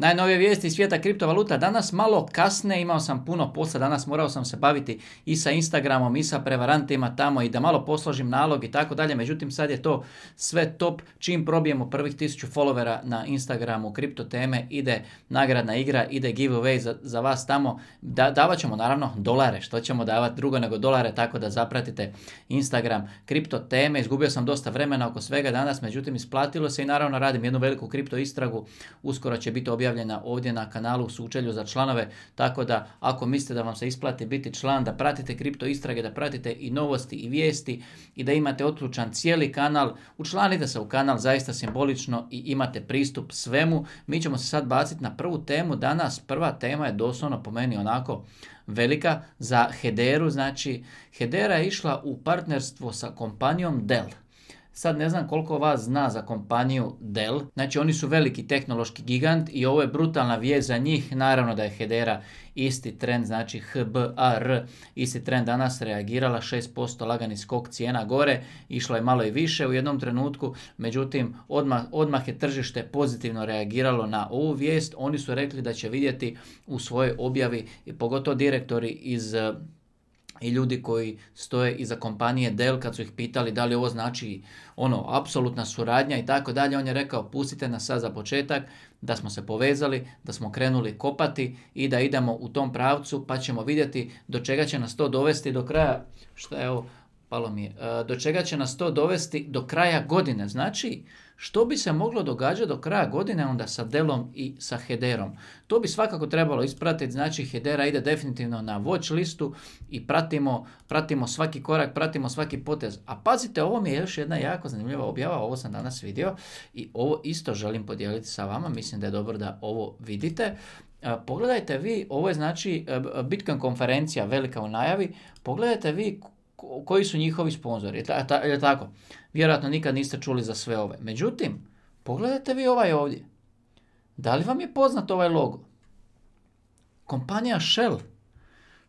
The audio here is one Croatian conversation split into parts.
Najnovije vijesti iz svijeta kriptovaluta danas malo kasne, imao sam puno posla, danas morao sam se baviti i sa Instagramom i sa prevarantima tamo i da malo posložim nalog i tako dalje, međutim sad je to sve top, čim probijemo prvih tisuću followera na Instagramu kripto teme, ide nagradna igra, ide giveaway za, za vas tamo, da, davat ćemo naravno dolare, što ćemo davati drugo nego dolare, tako da zapratite Instagram kripto teme, izgubio sam dosta vremena oko svega danas, međutim isplatilo se i naravno radim jednu veliku kripto istragu, uskoro će biti objavljeno objavljena ovdje na kanalu sučelju za članove, tako da ako mislite da vam se isplati biti član, da pratite kripto istrage, da pratite i novosti i vijesti i da imate otključan cijeli kanal, učlanite se u kanal zaista simbolično i imate pristup svemu. Mi ćemo se sad baciti na prvu temu danas. Prva tema je doslovno po meni onako velika za Hederu, znači Hedera je išla u partnerstvo sa kompanijom Dell. Sad ne znam koliko vas zna za kompaniju Dell. Znači oni su veliki tehnološki gigant i ovo je brutalna vijest za njih. Naravno da je Hedera isti trend, znači HBR, isti trend danas reagirala 6% lagani skok cijena gore, išla je malo i više u jednom trenutku, međutim odmah, odmah je tržište pozitivno reagiralo na ovu vijest. Oni su rekli da će vidjeti u svojoj objavi, pogotovo direktori iz i ljudi koji stoje iza kompanije Dell kad su ih pitali da li ovo znači ono apsolutna suradnja i tako dalje, on je rekao pustite nas sad za početak da smo se povezali, da smo krenuli kopati i da idemo u tom pravcu pa ćemo vidjeti do čega će nas to dovesti do kraja, što je ovo, palo mi je, e, do čega će nas to dovesti do kraja godine, znači što bi se moglo događati do kraja godine onda sa Delom i sa Hederom? To bi svakako trebalo ispratiti, znači Hedera ide definitivno na watch listu i pratimo, pratimo svaki korak, pratimo svaki potez. A pazite, ovo mi je još jedna jako zanimljiva objava, ovo sam danas vidio i ovo isto želim podijeliti sa vama, mislim da je dobro da ovo vidite. E, pogledajte vi, ovo je znači e, Bitcoin konferencija velika u najavi, pogledajte vi koji su njihovi sponzori, je tako? Vjerojatno nikad niste čuli za sve ove. Međutim, pogledajte vi ovaj ovdje. Da li vam je poznat ovaj logo? Kompanija Shell.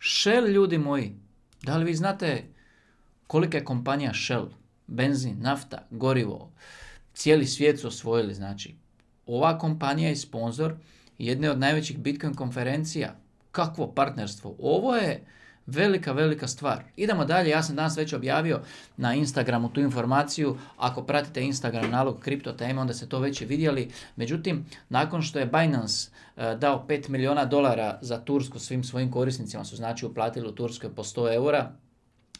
Shell, ljudi moji, da li vi znate kolika je kompanija Shell? Benzin, nafta, gorivo, cijeli svijet su osvojili, znači. Ova kompanija je sponsor jedne od najvećih Bitcoin konferencija. Kakvo partnerstvo? Ovo je Velika, velika stvar. Idemo dalje, ja sam danas već objavio na Instagramu tu informaciju, ako pratite Instagram nalog kripto teme, onda ste to već i vidjeli. Međutim, nakon što je Binance e, dao 5 milijuna dolara za Tursku svim svojim korisnicima, su znači uplatili u Turskoj po 100 eura,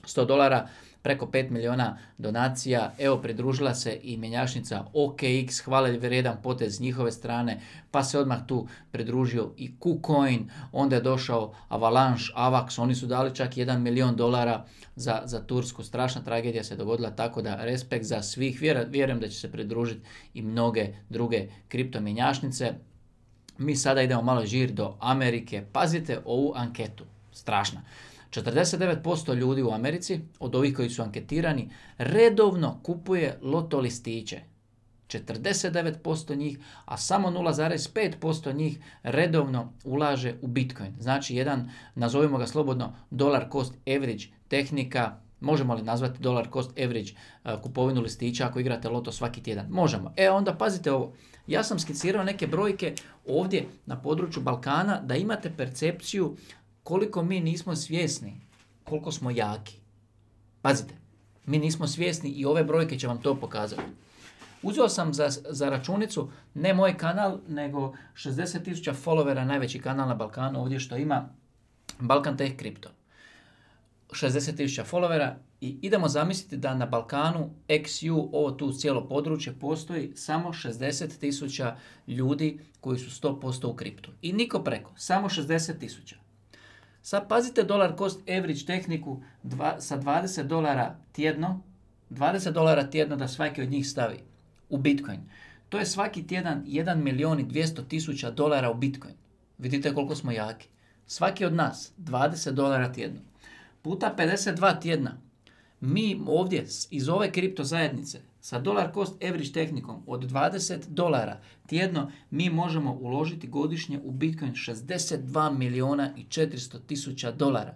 100 dolara, preko 5 miliona donacija. Evo, pridružila se i mjenjašnica OKX, hvale jedan potez njihove strane, pa se odmah tu pridružio i KuCoin, onda je došao Avalanche, Avax, oni su dali čak 1 milion dolara za, Tursku. Strašna tragedija se dogodila, tako da respekt za svih. Vjerujem da će se pridružiti i mnoge druge kripto mjenjašnice. Mi sada idemo malo žir do Amerike. Pazite ovu anketu, strašna. 49% ljudi u Americi, od ovih koji su anketirani, redovno kupuje loto listiće. 49% njih, a samo 0,5% njih redovno ulaže u Bitcoin. Znači jedan, nazovimo ga slobodno, dollar cost average tehnika, možemo li nazvati dollar cost average e, kupovinu listića ako igrate loto svaki tjedan? Možemo. E onda pazite ovo, ja sam skicirao neke brojke ovdje na području Balkana da imate percepciju koliko mi nismo svjesni koliko smo jaki. Pazite, mi nismo svjesni i ove brojke će vam to pokazati. Uzeo sam za, za računicu ne moj kanal, nego 60.000 followera, najveći kanal na Balkanu ovdje što ima Balkan Tech Crypto. 60.000 followera i idemo zamisliti da na Balkanu XU, ovo tu cijelo područje, postoji samo 60.000 ljudi koji su 100% u kriptu. I niko preko, samo 60.000. Sad pazite dolar cost average tehniku dva, sa 20 dolara tjedno, 20 dolara tjedno da svaki od njih stavi u Bitcoin. To je svaki tjedan 1 milijon i 200 tisuća dolara u Bitcoin. Vidite koliko smo jaki. Svaki od nas 20 dolara tjedno. Puta 52 tjedna mi ovdje iz ove kripto zajednice sa dolar cost average tehnikom od 20 dolara tjedno mi možemo uložiti godišnje u Bitcoin 62 miliona i 400 tisuća dolara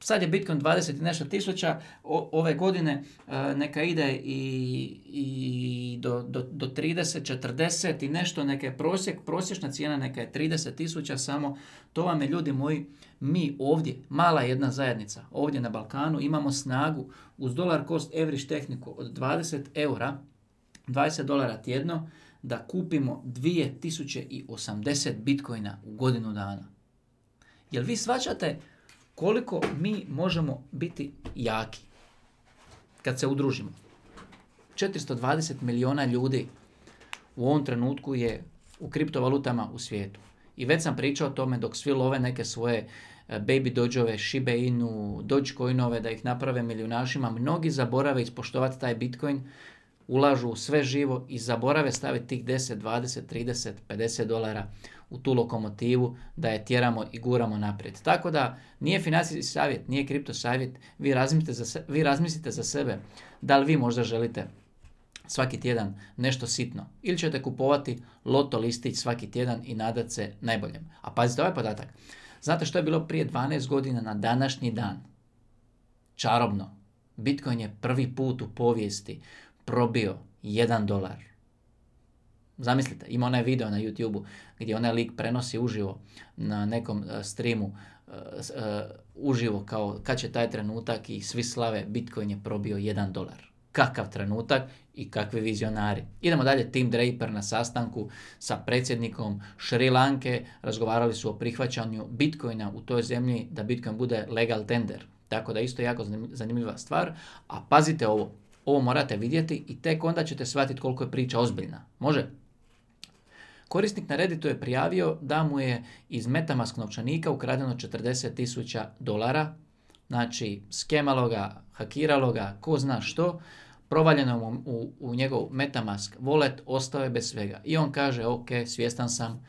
sad je Bitcoin 20 i nešto tisuća, ove godine e, neka ide i, i do, do, 30, 40 i nešto, neka je prosjek, prosječna cijena neka je 30 tisuća samo, to vam je ljudi moji, mi ovdje, mala jedna zajednica, ovdje na Balkanu imamo snagu uz dolar cost average tehniku od 20 eura, 20 dolara tjedno, da kupimo 2080 bitcoina u godinu dana. Jel vi svačate koliko mi možemo biti jaki kad se udružimo. 420 miliona ljudi u ovom trenutku je u kriptovalutama u svijetu. I već sam pričao o tome dok svi love neke svoje e, baby dođove, Shiba Inu, Dogecoinove da ih naprave milijunašima, mnogi zaborave ispoštovati taj Bitcoin ulažu u sve živo i zaborave staviti tih 10, 20, 30, 50 dolara u tu lokomotivu da je tjeramo i guramo naprijed. Tako da nije financijski savjet, nije kripto savjet, vi razmislite za, vi razmislite za sebe da li vi možda želite svaki tjedan nešto sitno ili ćete kupovati loto listić svaki tjedan i nadat se najboljem. A pazite ovaj podatak. Znate što je bilo prije 12 godina na današnji dan? Čarobno. Bitcoin je prvi put u povijesti probio jedan dolar. Zamislite, ima onaj video na youtube gdje onaj lik prenosi uživo na nekom e, streamu e, e, uživo kao kad će taj trenutak i svi slave Bitcoin je probio 1 dolar. Kakav trenutak i kakvi vizionari. Idemo dalje, Tim Draper na sastanku sa predsjednikom Šri Lanke razgovarali su o prihvaćanju Bitcoina u toj zemlji da Bitcoin bude legal tender. Tako da isto jako zanimljiva stvar. A pazite ovo, ovo morate vidjeti i tek onda ćete shvatiti koliko je priča ozbiljna. Može? Korisnik na Redditu je prijavio da mu je iz Metamask novčanika ukradeno 40.000 dolara. Znači, skemalo ga, hakiralo ga, ko zna što. Provaljeno mu u, u njegov Metamask wallet, ostao je bez svega. I on kaže, ok, svjestan sam,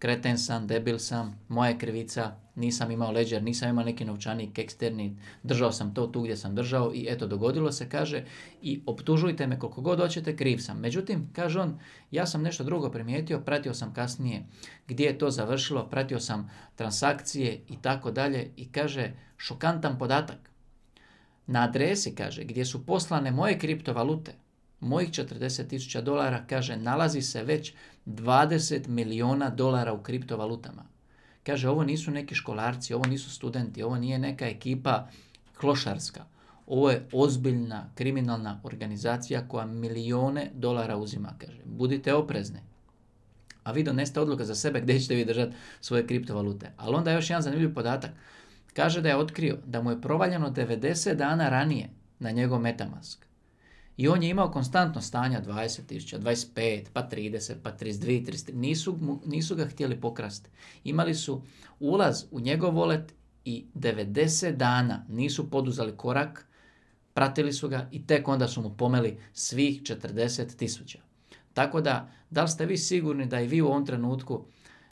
kreten sam, debil sam, moja je krivica, nisam imao leđer, nisam imao neki novčanik eksterni, držao sam to tu gdje sam držao i eto dogodilo se, kaže, i optužujte me koliko god hoćete, kriv sam. Međutim, kaže on, ja sam nešto drugo primijetio, pratio sam kasnije gdje je to završilo, pratio sam transakcije i tako dalje i kaže, šokantan podatak. Na adresi, kaže, gdje su poslane moje kriptovalute, mojih 40.000 dolara, kaže, nalazi se već 20 miliona dolara u kriptovalutama. Kaže, ovo nisu neki školarci, ovo nisu studenti, ovo nije neka ekipa klošarska. Ovo je ozbiljna kriminalna organizacija koja milione dolara uzima, kaže. Budite oprezni. A vi doneste odluka za sebe gdje ćete vi držati svoje kriptovalute. Ali onda još jedan zanimljiv podatak. Kaže da je otkrio da mu je provaljeno 90 dana ranije na njegov Metamask. I on je imao konstantno stanja 20.000, 25, pa 30, pa 32, 33. Nisu, nisu ga htjeli pokrasti. Imali su ulaz u njegov volet i 90 dana nisu poduzali korak, pratili su ga i tek onda su mu pomeli svih 40 tisuća. Tako da, da li ste vi sigurni da i vi u ovom trenutku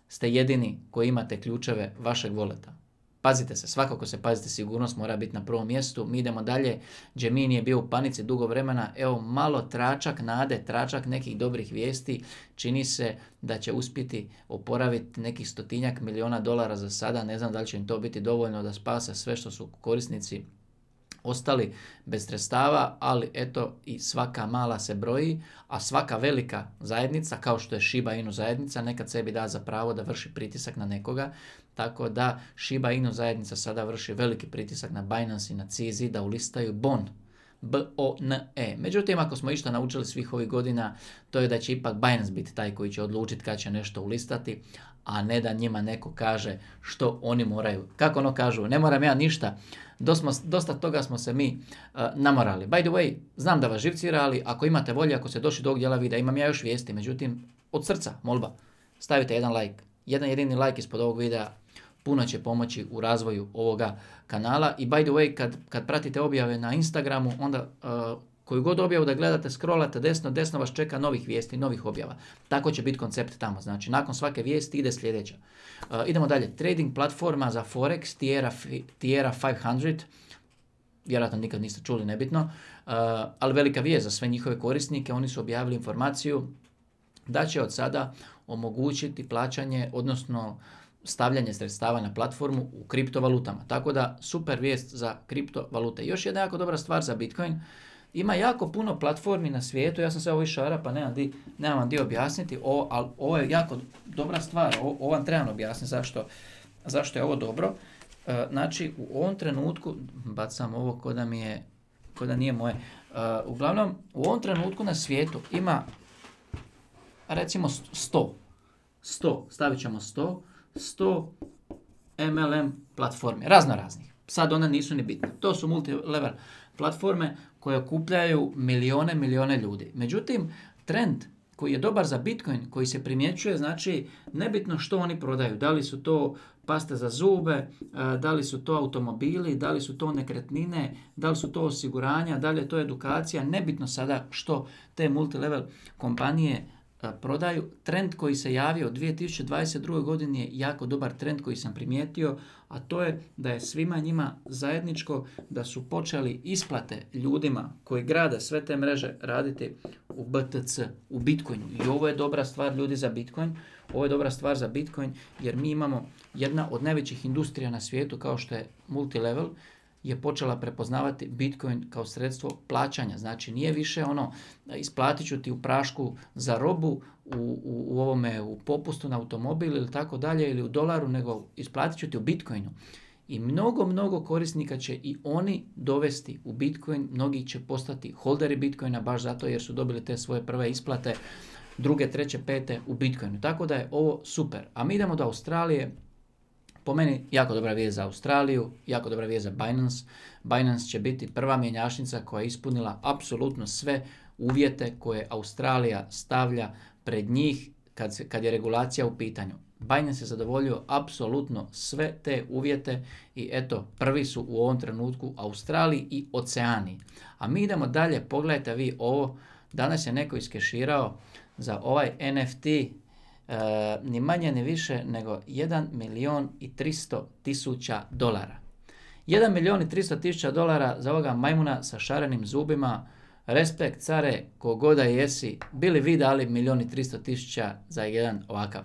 ste jedini koji imate ključeve vašeg voleta? Pazite se, svakako se pazite, sigurnost mora biti na prvom mjestu. Mi idemo dalje, Džemini je bio u panici dugo vremena, evo malo tračak nade, tračak nekih dobrih vijesti, čini se da će uspjeti oporaviti nekih stotinjak miliona dolara za sada, ne znam da li će im to biti dovoljno da spase sve što su korisnici ostali bez sredstava, ali eto i svaka mala se broji, a svaka velika zajednica, kao što je Shiba Inu zajednica, nekad sebi da za pravo da vrši pritisak na nekoga, tako da Shiba Inu zajednica sada vrši veliki pritisak na Binance i na CZ da ulistaju BON. B-O-N-E. Međutim, ako smo išta naučili svih ovih godina, to je da će ipak Binance biti taj koji će odlučiti kad će nešto ulistati, a ne da njima neko kaže što oni moraju. Kako ono kažu, ne moram ja ništa, Dosta, toga smo se mi uh, namorali. By the way, znam da vas živcira, ali ako imate volje, ako se došli do ovog dijela videa, imam ja još vijesti, međutim, od srca, molba, stavite jedan like. Jedan jedini like ispod ovog videa puno će pomoći u razvoju ovoga kanala. I by the way, kad, kad pratite objave na Instagramu, onda e, koju god objavu da gledate, scrollate desno, desno vas čeka novih vijesti, novih objava. Tako će biti koncept tamo. Znači, nakon svake vijesti ide sljedeća. Uh, idemo dalje. Trading platforma za Forex, Tierra, 500, vjerojatno nikad niste čuli, nebitno, uh, ali velika vijest za sve njihove korisnike, oni su objavili informaciju da će od sada omogućiti plaćanje, odnosno stavljanje sredstava na platformu u kriptovalutama. Tako da super vijest za kriptovalute. Još jedna jako dobra stvar za Bitcoin, ima jako puno platformi na svijetu, ja sam sve ovo šara pa nemam di, nemam di objasniti, o, ali ovo je jako dobra stvar, o, ovo vam trebam objasniti zašto, zašto je ovo dobro. E, znači u ovom trenutku, bacam ovo ko da mi je, ko da nije moje, e, uglavnom u ovom trenutku na svijetu ima recimo 100, 100, stavit ćemo 100, 100 MLM platforme, razno raznih. Sad one nisu ni bitne. To su multilevel platforme koje okupljaju milijone, milione ljudi. Međutim, trend koji je dobar za Bitcoin, koji se primjećuje, znači nebitno što oni prodaju, da li su to paste za zube, e, da li su to automobili, da li su to nekretnine, da li su to osiguranja, da li je to edukacija, nebitno sada što te multilevel kompanije E, prodaju. Trend koji se javio od 2022. godine je jako dobar trend koji sam primijetio, a to je da je svima njima zajedničko da su počeli isplate ljudima koji grade sve te mreže raditi u BTC, u Bitcoinu. I ovo je dobra stvar ljudi za Bitcoin, ovo je dobra stvar za Bitcoin jer mi imamo jedna od najvećih industrija na svijetu kao što je multilevel, je počela prepoznavati Bitcoin kao sredstvo plaćanja. Znači nije više ono isplatit ću ti u prašku za robu u, u, u ovome u popustu na automobil ili tako dalje ili u dolaru nego isplatit ću ti u Bitcoinu. I mnogo, mnogo korisnika će i oni dovesti u Bitcoin. Mnogi će postati holderi Bitcoina baš zato jer su dobili te svoje prve isplate druge, treće, pete u Bitcoinu. Tako da je ovo super. A mi idemo do Australije po meni jako dobra vijest za Australiju, jako dobra vijest za Binance. Binance će biti prva mjenjačnica koja je ispunila apsolutno sve uvjete koje Australija stavlja pred njih kad, kad je regulacija u pitanju. Binance je zadovoljio apsolutno sve te uvjete i eto, prvi su u ovom trenutku Australiji i Oceani. A mi idemo dalje, pogledajte vi ovo, danas je neko iskeširao za ovaj NFT E, ni manje ni više nego 1 milion i 300 tisuća dolara. 1 milion i 300 tisuća dolara za ovoga majmuna sa šarenim zubima, respekt care kogoda jesi, bili vi dali milion i 300 tisuća za jedan ovakav.